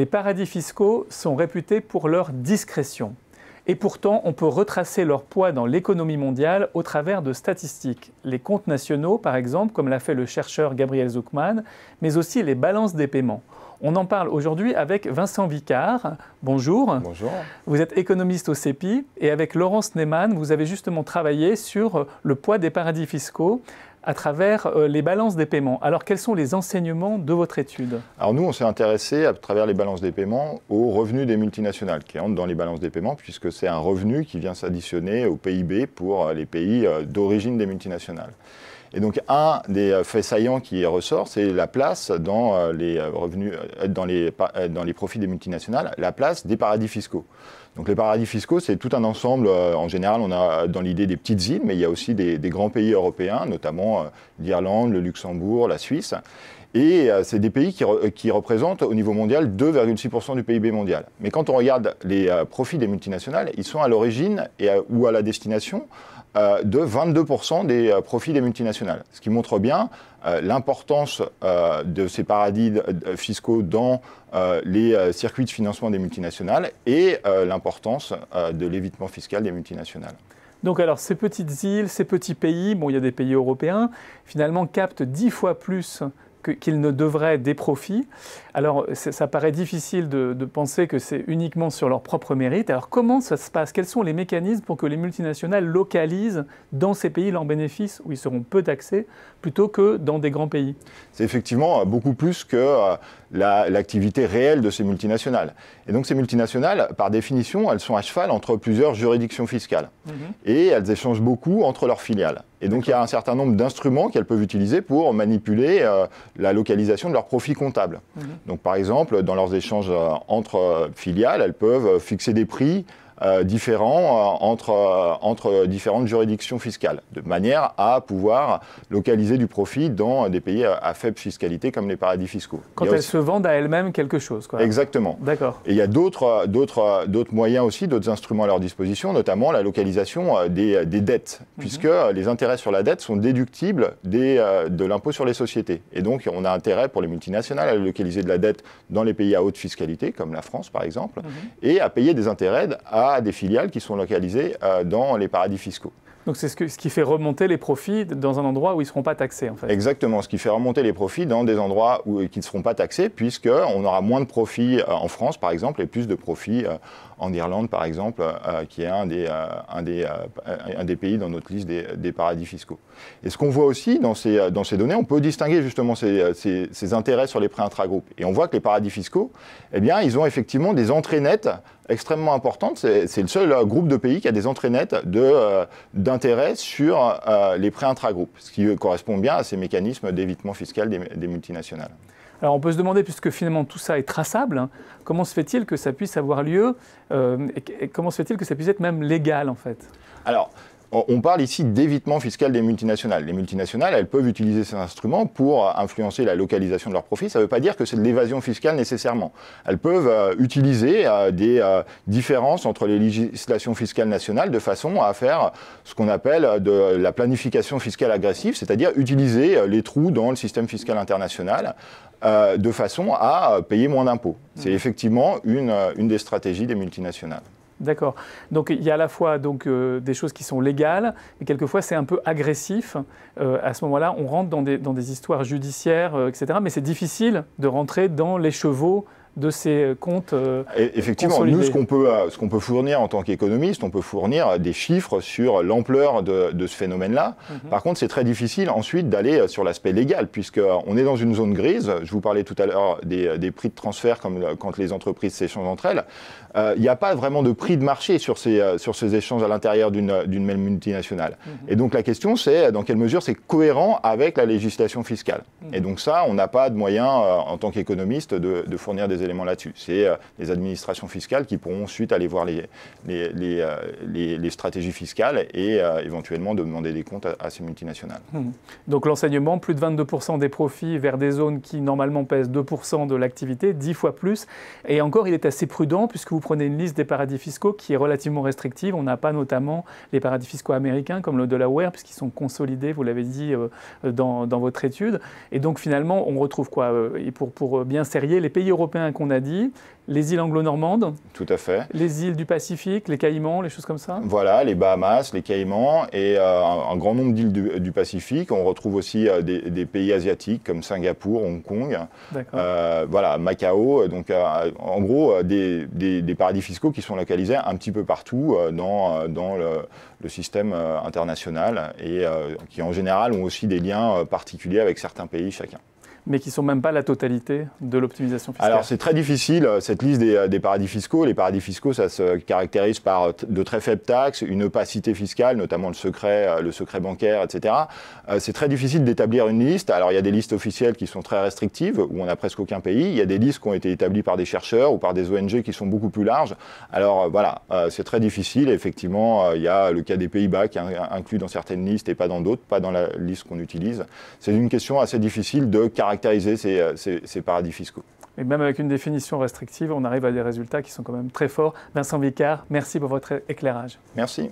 Les paradis fiscaux sont réputés pour leur discrétion. Et pourtant, on peut retracer leur poids dans l'économie mondiale au travers de statistiques. Les comptes nationaux, par exemple, comme l'a fait le chercheur Gabriel Zuckman, mais aussi les balances des paiements. On en parle aujourd'hui avec Vincent Vicard. Bonjour. Bonjour. Vous êtes économiste au CEPI et avec Laurence Neyman, vous avez justement travaillé sur le poids des paradis fiscaux à travers euh, les balances des paiements. Alors quels sont les enseignements de votre étude Alors nous, on s'est intéressé à travers les balances des paiements aux revenus des multinationales qui entrent dans les balances des paiements puisque c'est un revenu qui vient s'additionner au PIB pour euh, les pays euh, d'origine des multinationales. Et donc un des faits saillants qui ressort, c'est la place dans les revenus, dans les profits des multinationales, la place des paradis fiscaux. Donc les paradis fiscaux, c'est tout un ensemble. Euh, en général, on a euh, dans l'idée des petites îles, mais il y a aussi des, grands pays européens, notamment euh, l'Irlande, le Luxembourg, la Suisse. Et c'est des pays qui, représentent au niveau mondial 2,6% du PIB mondial. Mais quand on regarde les profits des multinationales, ils sont à l'origine ou à la destination de 22% des profits des multinationales. Ce qui montre bien euh, l'importance euh, de ces paradis euh, fiscaux dans les circuits de financement des multinationales et l'importance de l'évitement fiscal des multinationales. Donc alors ces petites îles, ces petits pays, bon il y a des pays européens, finalement captent dix fois plus qu'ils ne devraient des profits. Alors ça paraît difficile de, penser que c'est uniquement sur leur propre mérite. Alors comment ça se passe Quels sont les mécanismes pour que les multinationales localisent dans ces pays leurs bénéfices où ils seront peu taxés plutôt que dans des grands pays C'est effectivement euh, beaucoup plus que euh, l'activité réelle de ces multinationales. Et donc ces multinationales, par définition, elles sont à cheval entre plusieurs juridictions fiscales mhm. et elles échangent beaucoup entre leurs filiales. Et donc il y a un certain nombre d'instruments qu'elles peuvent utiliser pour manipuler euh, la localisation de leurs profits comptables. Mhm. Donc par exemple, dans leurs échanges euh, entre euh, filiales, elles peuvent fixer des prix euh, différents euh, entre, euh, entre différentes juridictions fiscales, de manière à pouvoir localiser du profit dans des pays à, faible fiscalité comme les paradis fiscaux. Quand elles se vendent à elles-mêmes quelque chose. Quoi. Exactement. D'accord. Et il y a d'autres, d'autres, d'autres moyens aussi, d'autres instruments à leur disposition, notamment la localisation des, des dettes, mhm. puisque les intérêts sur la dette sont déductibles des, de l'impôt sur les sociétés. Et donc, on a intérêt pour les multinationales à localiser de la dette dans les pays à haute fiscalité, comme la France par exemple, mhm. et à payer des intérêts à à des filiales qui sont localisées euh, dans les paradis fiscaux. Donc c'est ce, qui fait remonter les profits dans un endroit où ils ne seront pas taxés en fait. Exactement, ce qui fait remonter les profits dans des endroits où, euh, qui ne seront pas taxés puisqu'on aura moins de profits euh, en France par exemple et plus de profits euh, en Irlande par exemple qui est un des, des, des pays dans notre liste des, paradis fiscaux. Et ce qu'on voit aussi dans ces, dans ces données, on peut distinguer justement ces, intérêts sur les prêts intragroupes. Et on voit que les paradis fiscaux, eh bien ils ont effectivement des entrées nettes extrêmement importantes. C'est le seul groupe de pays qui a des entrées nettes d'intérêts sur euh, les prêts intra groupes ce qui euh, correspond bien à ces mécanismes d'évitement fiscal des, multinationales. Alors on peut se demander, puisque finalement tout ça est traçable, hein, comment se fait-il que ça puisse avoir lieu euh, et, comment se fait-il que ça puisse être même légal en fait Alors on parle ici d'évitement fiscal des multinationales. Les multinationales, elles peuvent utiliser ces instruments pour euh, influencer la localisation de leurs profits. Ça ne veut pas dire que c'est de l'évasion fiscale nécessairement. Elles peuvent euh, utiliser euh, des différences entre les législations fiscales nationales de façon à faire ce qu'on appelle de la planification fiscale agressive, c'est-à-dire utiliser les trous dans le système fiscal international de façon à payer moins d'impôts. C'est mmh. effectivement une des stratégies des multinationales. D'accord. Donc il y a à la fois donc, euh, des choses qui sont légales, et quelquefois c'est un peu agressif. Euh, à ce moment-là, on rentre dans des, histoires judiciaires, euh, etc. Mais c'est difficile de rentrer dans les chevaux de ces euh, comptes. Euh, effectivement, nous, ce qu'on peut, euh, ce qu'on peut fournir en tant qu'économiste, on peut fournir des chiffres sur l'ampleur de, ce phénomène-là. Mhm. Par contre, c'est très difficile ensuite d'aller sur l'aspect légal, puisqu'on est dans une zone grise. Je vous parlais tout à l'heure des, prix de transfert comme, quand les entreprises s'échangent entre elles. Il n'y a pas vraiment de prix de marché sur ces, sur ces échanges à l'intérieur d'une même multinationale. Mhm. Et donc, la question, c'est dans quelle mesure c'est cohérent avec la législation fiscale. Mhm. Et donc, ça, on n'a pas de moyens en tant qu'économiste, de, de fournir des là-dessus. C'est euh, les administrations fiscales qui pourront ensuite aller voir les, les, euh, stratégies fiscales et euh, éventuellement demander des comptes à, ces multinationales. Hmm. Donc l'enseignement, plus de 22% des profits vers des zones qui normalement pèsent 2% de l'activité, 10 fois plus. Et encore, il est assez prudent puisque vous prenez une liste des paradis fiscaux qui est relativement restrictive. On n'a pas notamment les paradis fiscaux américains comme le Delaware puisqu'ils sont consolidés, vous l'avez dit, dans, votre étude. Et donc finalement, on retrouve quoi Et pour, pour bien serrer, les pays européens qu'on a dit, les îles anglo-normandes. Tout à fait. Les îles du Pacifique, les Caïmans, les choses comme ça. Voilà, les Bahamas, les Caïmans et euh, un, grand nombre d'îles du, Pacifique. On retrouve aussi euh, des, pays asiatiques comme Singapour, Hong Kong, euh, voilà, Macao. Donc en gros, des, paradis fiscaux qui sont localisés un petit peu partout dans, le système international et qui en général ont aussi des liens particuliers avec certains pays chacun mais qui ne sont même pas la totalité de l'optimisation fiscale. Alors c'est très difficile, euh, cette liste euh, des, paradis fiscaux. Les paradis fiscaux, ça se caractérise par euh, de très faibles taxes, une opacité fiscale, notamment le secret, le secret bancaire, etc. C'est très difficile d'établir une liste. Alors il y a des listes officielles qui sont très restrictives, où on n'a presque aucun pays. Il y a des listes qui ont été établies par des chercheurs ou par des ONG qui sont beaucoup plus larges. Alors voilà, c'est très difficile. effectivement, il y a le cas des Pays-Bas qui est inclus dans certaines listes et pas dans d'autres, pas dans la liste qu'on utilise. C'est une question assez difficile de caractériser caractériser ces, euh, paradis fiscaux. Et même avec une définition restrictive, on arrive à des résultats qui sont quand même très forts. Vincent Vicard, merci pour votre éclairage. Merci.